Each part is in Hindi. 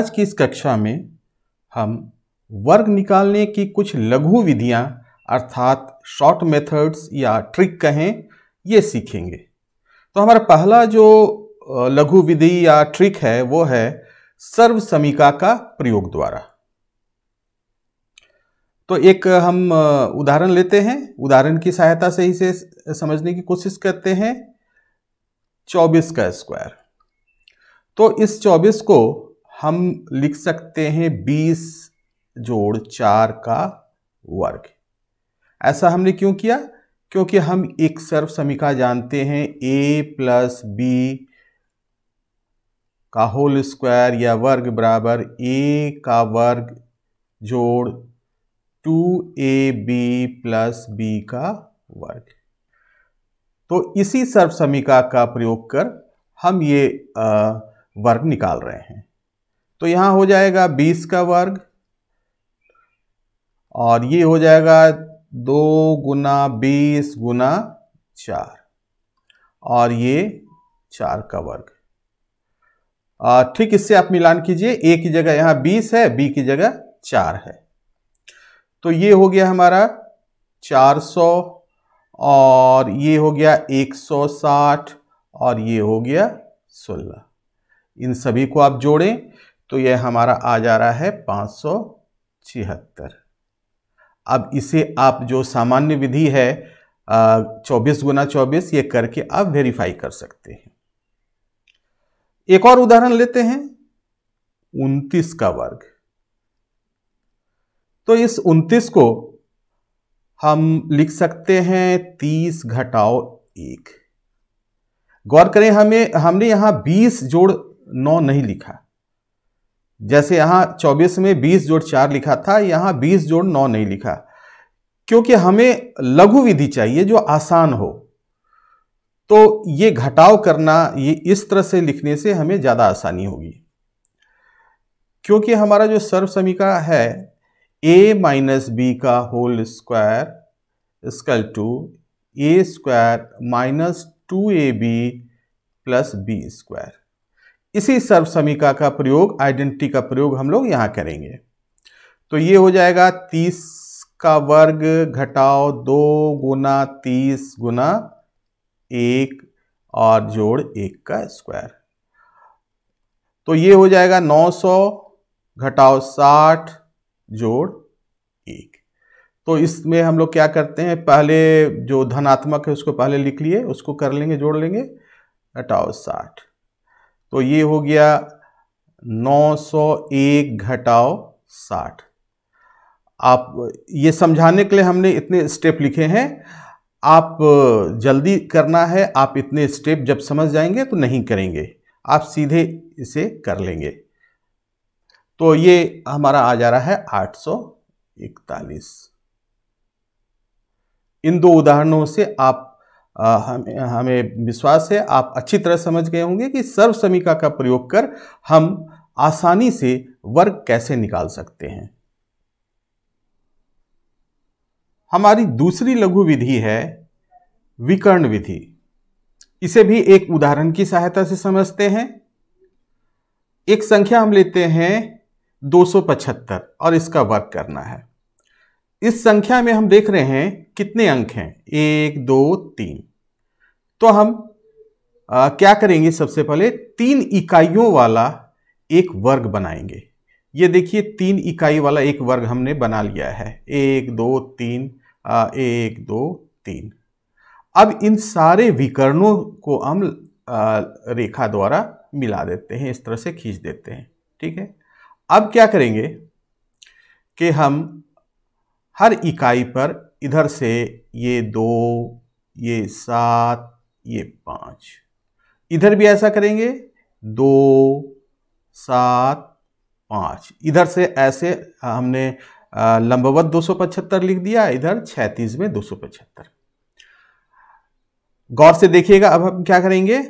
आज की इस कक्षा में हम वर्ग निकालने की कुछ लघु विधियां अर्थात शॉर्ट मेथड्स या ट्रिक कहें ये सीखेंगे तो हमारा पहला जो लघु विधि या ट्रिक है वो है सर्व समीका का प्रयोग द्वारा तो एक हम उदाहरण लेते हैं उदाहरण की सहायता से इसे समझने की कोशिश करते हैं चौबीस का स्क्वायर तो इस चौबीस को हम लिख सकते हैं बीस जोड़ चार का वर्ग ऐसा हमने क्यों किया क्योंकि हम एक सर्व समीका जानते हैं ए प्लस बी का होल स्क्वायर या वर्ग बराबर ए का वर्ग जोड़ two A B plus B का वर्ग तो इसी सर्व समीका का प्रयोग कर हम ये वर्ग निकाल रहे हैं तो यहां हो जाएगा बीस का वर्ग और ये हो जाएगा दो गुना बीस गुना चार और ये चार का वर्ग ठीक इससे आप मिलान कीजिए ए की जगह यहां बीस है बी की जगह चार है तो ये हो गया हमारा चार सौ और ये हो गया एक सौ साठ और ये हो गया सोलह इन सभी को आप जोड़ें तो यह हमारा आ जा रहा है पाँच सौ छिहत्तर अब इसे आप जो सामान्य विधि है चौबीस गुना चौबीस ये करके आप वेरीफाई कर सकते हैं एक और उदाहरण लेते हैं उन्तीस का वर्ग तो इस उन्तीस को हम लिख सकते हैं तीस घटाओ एक गौर करें हमें हमने यहां बीस जोड़ नौ नहीं लिखा जैसे यहाँ चौबीस में बीस जोड़ चार लिखा था यहाँ बीस जोड़ नौ नहीं लिखा क्योंकि हमें लघु विधि चाहिए जो आसान हो तो ये घटाव करना ये इस तरह से लिखने से हमें ज़्यादा आसानी होगी क्योंकि हमारा जो सर्व समीका है ए माइनस बी का होल स्क्वायर स्कल two A square minus two A B plus B square इसी सर्व समीका का प्रयोग आइडेंटिटी का प्रयोग हम लोग यहाँ करेंगे तो ये हो जाएगा तीस का वर्ग घटाओ दो गुना तीस गुना एक और जोड़ एक का स्क्वायर तो ये हो जाएगा नौ सौ घटाओ साठ जोड़ एक तो इसमें हम लोग क्या करते हैं पहले जो धनात्मक है उसको पहले लिख लिए उसको कर लेंगे जोड़ लेंगे घटाओ साठ तो ये हो गया 901 घटाओ 60 आप ये समझाने के लिए हमने इतने स्टेप लिखे हैं आप जल्दी करना है आप इतने स्टेप जब समझ जाएंगे तो नहीं करेंगे आप सीधे इसे कर लेंगे तो ये हमारा आ जा रहा है 841 इन दो उदाहरणों से आप हम हमें विश्वास है आप अच्छी तरह समझ गए होंगे कि सर्व समीका का प्रयोग कर हम आसानी से वर्ग कैसे निकाल सकते हैं हमारी दूसरी लघु विधि है विकर्ण विधि इसे भी एक उदाहरण की सहायता से समझते हैं एक संख्या हम लेते हैं 275 और इसका वर्ग करना है इस संख्या में हम देख रहे हैं कितने अंक हैं एक दो तीन तो हम आ, क्या करेंगे सबसे पहले तीन इकाइयों वाला एक वर्ग बनाएंगे ये देखिए तीन इकाई वाला एक वर्ग हमने बना लिया है एक दो तीन आ, एक दो तीन अब इन सारे विकर्णों को हम रेखा द्वारा मिला देते हैं इस तरह से खींच देते हैं ठीक है अब क्या करेंगे कि हम हर इकाई पर इधर से ये दो ये सात ये पांच इधर भी ऐसा करेंगे दो सात पांच इधर से ऐसे हमने लंबवत पचहत्तर लिख दिया इधर छैतीस में पचहत्तर गौर से देखिएगा अब हम क्या करेंगे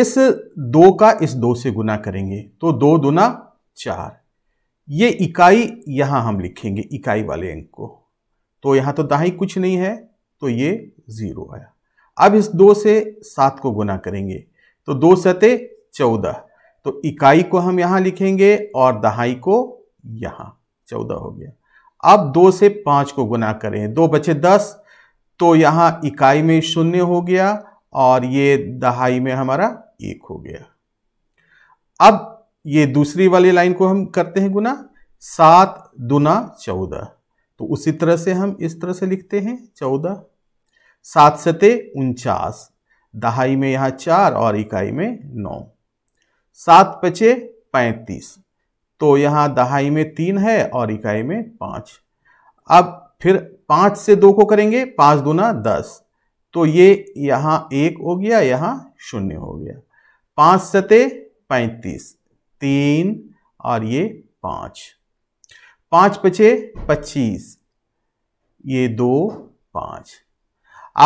इस दो का इस दो से गुना करेंगे तो दो दुना चार ये इकाई यहां हम लिखेंगे इकाई वाले अंक को तो यहां तो दाही कुछ नहीं है तो ये ज़ीरो आया अब इस दो से सात को गुना करेंगे तो दो सते चौदह तो इकाई को हम यहाँ लिखेंगे और दहाई को यहाँ चौदह हो गया अब दो से पाँच को गुना करें दो बचे दस तो यहाँ इकाई में शून्य हो गया और ये दहाई में हमारा एक हो गया अब ये दूसरी वाली लाइन को हम करते हैं गुना सात दुना चौदह तो उसी तरह से हम इस तरह से लिखते हैं चौदह सात सते उनचास दहाई में यहाँ चार और इकाई में नौ सात पचे पैंतीस तो यहाँ दहाई में तीन है और इकाई में पाँच अब फिर पाँच से दो को करेंगे पाँच दूना दस तो ये यहाँ एक हो गया यहाँ शून्य हो गया पाँच सते पैंतीस तीन और ये पाँच पांच पचे पच्चीस ये दो पांच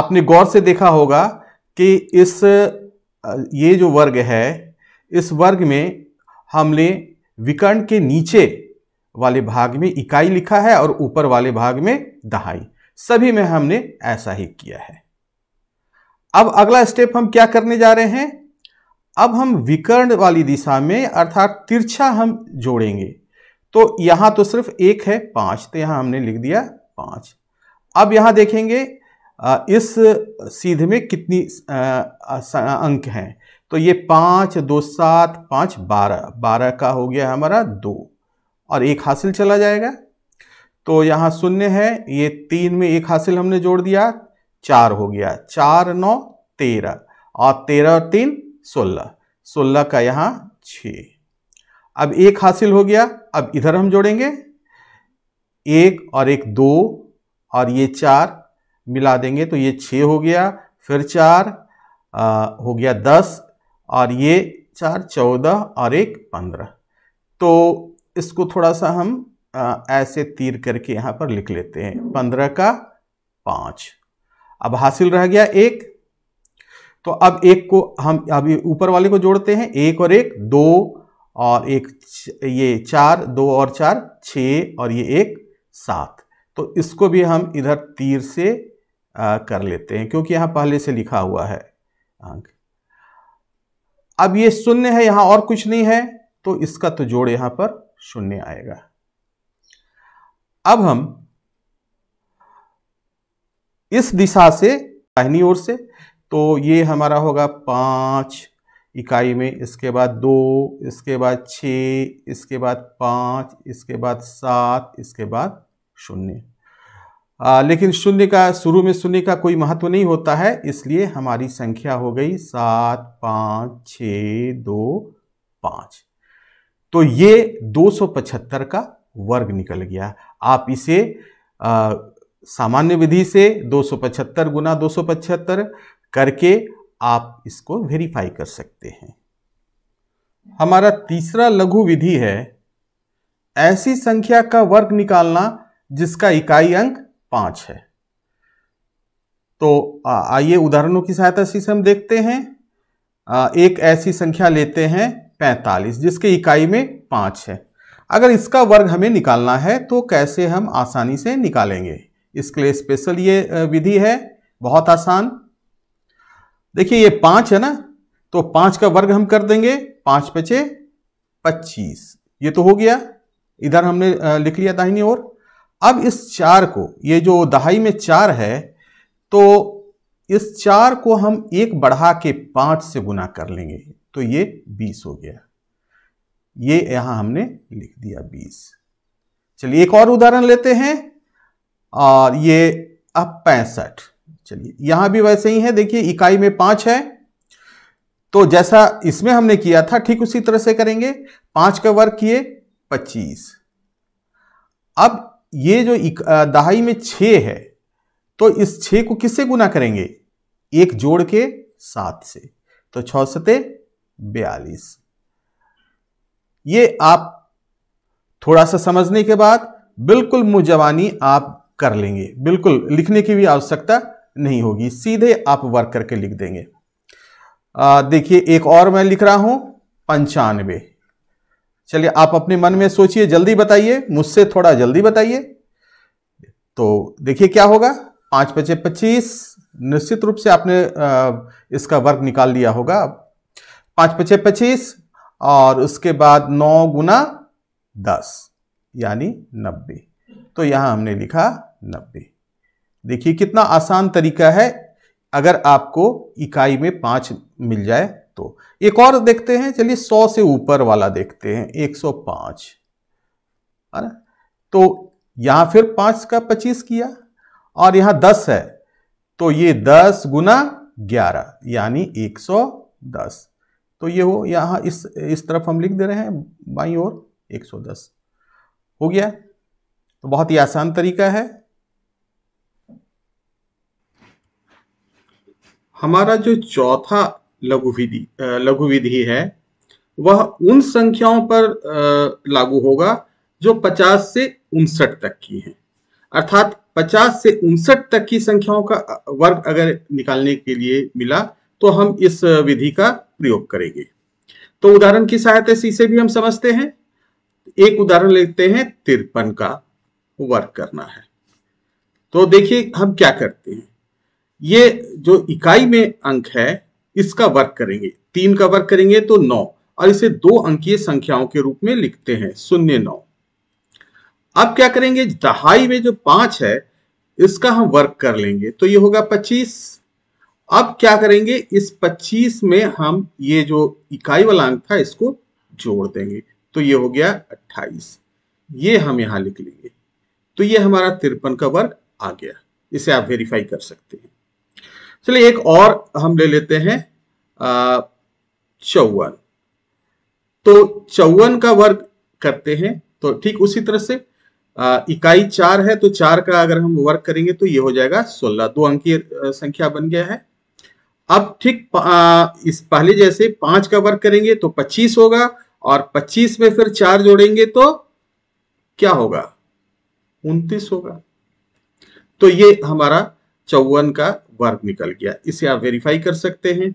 आपने गौर से देखा होगा कि इस ये जो वर्ग है इस वर्ग में हमने विकर्ण के नीचे वाले भाग में इकाई लिखा है और ऊपर वाले भाग में दहाई सभी में हमने ऐसा ही किया है अब अगला स्टेप हम क्या करने जा रहे हैं अब हम विकर्ण वाली दिशा में अर्थात तिरछा हम जोड़ेंगे तो यहाँ तो सिर्फ एक है पाँच तो यहाँ हमने लिख दिया पाँच अब यहाँ देखेंगे इस सीध में कितनी अंक हैं तो ये पाँच दो सात पाँच बारह बारह का हो गया हमारा दो और एक हासिल चला जाएगा तो यहाँ शून्य है ये तीन में एक हासिल हमने जोड़ दिया चार हो गया चार नौ तेरह और तेरह और तीन सोलह सोलह का यहाँ छः अब एक हासिल हो गया अब इधर हम जोड़ेंगे एक और एक दो और ये चार मिला देंगे तो ये छ हो गया फिर चार आ, हो गया दस और ये चार चौदह और एक पंद्रह तो इसको थोड़ा सा हम आ, ऐसे तीर करके यहाँ पर लिख लेते हैं पंद्रह का पाँच अब हासिल रह गया एक तो अब एक को हम अभी ऊपर वाले को जोड़ते हैं एक और एक दो और एक ये चार दो और चार छः और ये एक सात तो इसको भी हम इधर तीर से आ, कर लेते हैं क्योंकि यहाँ पहले से लिखा हुआ है अंक अब ये शून्य है यहाँ और कुछ नहीं है तो इसका तो जोड़ यहाँ पर शून्य आएगा अब हम इस दिशा से पहनी ओर से तो ये हमारा होगा पाँच इकाई में इसके बाद दो इसके बाद छ इसके बाद पाँच इसके बाद सात इसके बाद शून्य लेकिन शून्य का शुरू में शून्य का कोई महत्व नहीं होता है इसलिए हमारी संख्या हो गई सात पाँच छ दो पाँच तो ये दो सौ पचहत्तर का वर्ग निकल गया आप इसे आ, सामान्य विधि से दो सौ पचहत्तर गुना दो सौ पचहत्तर करके आप इसको वेरीफाई कर सकते हैं हमारा तीसरा लघु विधि है ऐसी संख्या का वर्ग निकालना जिसका इकाई अंक पांच है तो आइए उदाहरणों की सहायता से हम देखते हैं एक ऐसी संख्या लेते हैं पैंतालीस जिसके इकाई में पांच है अगर इसका वर्ग हमें निकालना है तो कैसे हम आसानी से निकालेंगे इसके लिए स्पेशल ये विधि है बहुत आसान देखिए ये पांच है ना तो पांच का वर्ग हम कर देंगे पांच पचे पच्चीस ये तो हो गया इधर हमने लिख लिया दाहिनी ओर अब इस चार को ये जो दहाई में चार है तो इस चार को हम एक बढ़ा के पांच से गुना कर लेंगे तो ये बीस हो गया ये यहां हमने लिख दिया बीस चलिए एक और उदाहरण लेते हैं और ये अब पैंसठ चलिए यहां भी वैसे ही है देखिए इकाई में पांच है तो जैसा इसमें हमने किया था ठीक उसी तरह से करेंगे पांच का वर्ग किए पच्चीस अब ये जो दहाई में छ है तो इस छ को किससे गुना करेंगे एक जोड़ के सात से तो छ सते बयालीस ये आप थोड़ा सा समझने के बाद बिल्कुल मुजवानी आप कर लेंगे बिल्कुल लिखने की भी आवश्यकता नहीं होगी सीधे आप वर्क करके लिख देंगे देखिए एक और मैं लिख रहा हूं पंचानवे चलिए आप अपने मन में सोचिए जल्दी बताइए मुझसे थोड़ा जल्दी बताइए तो देखिए क्या होगा पाँच पचे पच्चीस निश्चित रूप से आपने इसका वर्ग निकाल लिया होगा पाँच पचे पच्चीस और उसके बाद नौ गुना दस यानी नब्बे तो यहाँ हमने लिखा नब्बे देखिए कितना आसान तरीका है अगर आपको इकाई में पाँच मिल जाए तो एक और देखते हैं चलिए सौ से ऊपर वाला देखते हैं एक सौ पाँच है ना तो यहाँ फिर पाँच का पच्चीस किया और यहाँ दस है तो ये दस गुना ग्यारह यानी एक सौ दस तो ये हो यहाँ इस इस तरफ हम लिख दे रहे हैं बाई और एक सौ दस हो गया तो बहुत ही आसान तरीका है हमारा जो चौथा लघु विधि लघु विधि है वह उन संख्याओं पर लागू होगा जो 50 से उनसठ तक की हैं अर्थात 50 से उनसठ तक की संख्याओं का वर्ग अगर निकालने के लिए मिला तो हम इस विधि का प्रयोग करेंगे तो उदाहरण की सहायता से इसे भी हम समझते हैं एक उदाहरण लेते हैं तिरपन का वर्ग करना है तो देखिए हम क्या करते हैं ये जो इकाई में अंक है इसका वर्क करेंगे तीन का वर्क करेंगे तो नौ और इसे दो अंकीय संख्याओं के रूप में लिखते हैं शून्य नौ अब क्या करेंगे दहाई में जो पांच है इसका हम वर्क कर लेंगे तो ये होगा पच्चीस अब क्या करेंगे इस पच्चीस में हम ये जो इकाई वाला अंक था इसको जोड़ देंगे तो ये हो गया अट्ठाईस ये हम यहां लिख लेंगे तो ये हमारा तिरपन का वर्ग आ गया इसे आप वेरीफाई कर सकते हैं चलिए एक और हम ले लेते हैं चौवन तो चौवन का वर्ग करते हैं तो ठीक उसी तरह से आ, इकाई चार है तो चार का अगर हम वर्ग करेंगे तो ये हो जाएगा सोलह दो अंकीय संख्या बन गया है अब ठीक इस पहले जैसे पांच का वर्ग करेंगे तो पच्चीस होगा और पच्चीस में फिर चार जोड़ेंगे तो क्या होगा उनतीस होगा तो ये हमारा चौवन का वर्ब निकल गया इसे आप वेरीफाई कर सकते हैं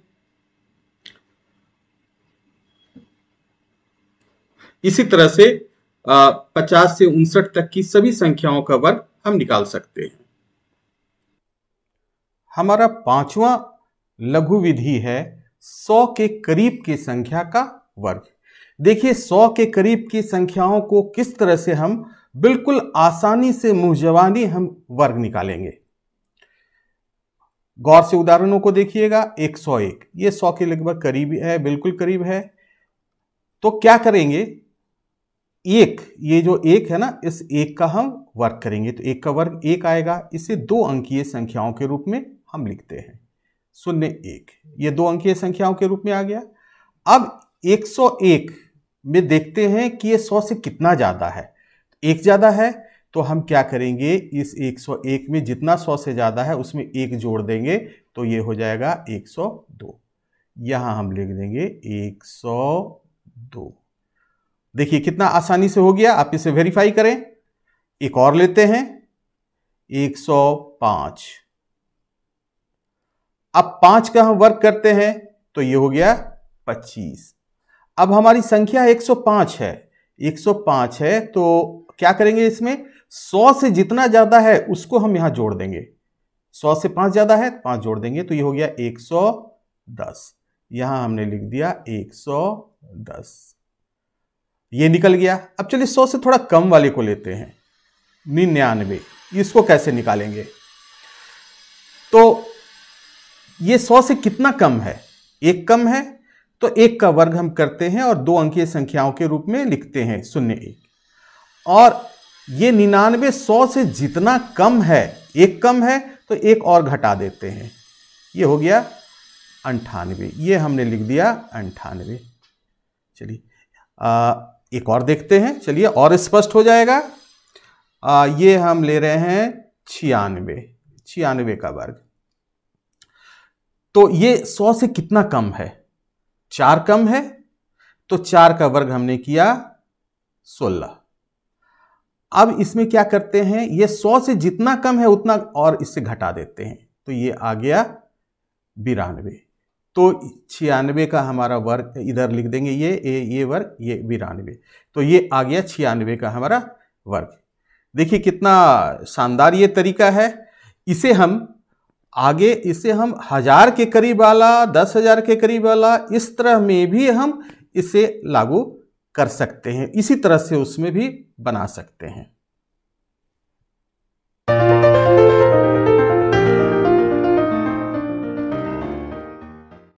इसी तरह से आ, 50 से उनसठ तक की सभी संख्याओं का वर्ग हम निकाल सकते हैं हमारा पांचवा लघु विधि है 100 के करीब की संख्या का वर्ग देखिए 100 के करीब की संख्याओं को किस तरह से हम बिल्कुल आसानी से मुंह हम वर्ग निकालेंगे गौर से उदाहरणों को देखिएगा 101 ये 100 के लगभग करीब है बिल्कुल करीब है तो क्या करेंगे एक ये जो एक है ना इस एक का हम वर्ग करेंगे तो एक का वर्ग एक आएगा इसे दो अंकीय संख्याओं के रूप में हम लिखते हैं शून्य एक ये दो अंकीय संख्याओं के रूप में आ गया अब 101 में देखते हैं कि ये 100 से कितना ज़्यादा है एक ज़्यादा है तो हम क्या करेंगे इस 101 में जितना 100 से ज़्यादा है उसमें एक जोड़ देंगे तो ये हो जाएगा 102 यहाँ हम लिख देंगे 102 देखिए कितना आसानी से हो गया आप इसे वेरीफाई करें एक और लेते हैं 105 अब पाँच का हम वर्क करते हैं तो ये हो गया 25 अब हमारी संख्या 105 है 105 है तो क्या करेंगे इसमें सौ से जितना ज़्यादा है उसको हम यहाँ जोड़ देंगे सौ से पांच ज़्यादा है पांच जोड़ देंगे तो ये हो गया एक सौ दस यहाँ हमने लिख दिया एक सौ दस ये निकल गया अब चलिए सौ से थोड़ा कम वाले को लेते हैं निन्यानवे इसको कैसे निकालेंगे तो ये सौ से कितना कम है एक कम है तो एक का वर्ग हम करते हैं और दो अंकीय संख्याओं के रूप में लिखते हैं शून्य एक और ये निन्यानवे सौ से जितना कम है एक कम है तो एक और घटा देते हैं ये हो गया अंठानवे ये हमने लिख दिया अंठानवे चलिए एक और देखते हैं चलिए और स्पष्ट हो जाएगा आ, ये हम ले रहे हैं छियानवे छियानवे का वर्ग तो ये सौ से कितना कम है चार कम है तो चार का वर्ग हमने किया सोलह अब इसमें क्या करते हैं ये सौ से जितना कम है उतना और इससे घटा देते हैं तो ये आ गया बिरानवे तो छियानवे का हमारा वर्ग इधर लिख देंगे ये ए ये वर्ग ये बिरानवे तो ये आ गया छियानवे का हमारा वर्ग देखिए कितना शानदार ये तरीका है इसे हम आगे इसे हम हज़ार के करीब वाला दस हज़ार के करीब वाला इस तरह में भी हम इसे लागू कर सकते हैं इसी तरह से उसमें भी बना सकते हैं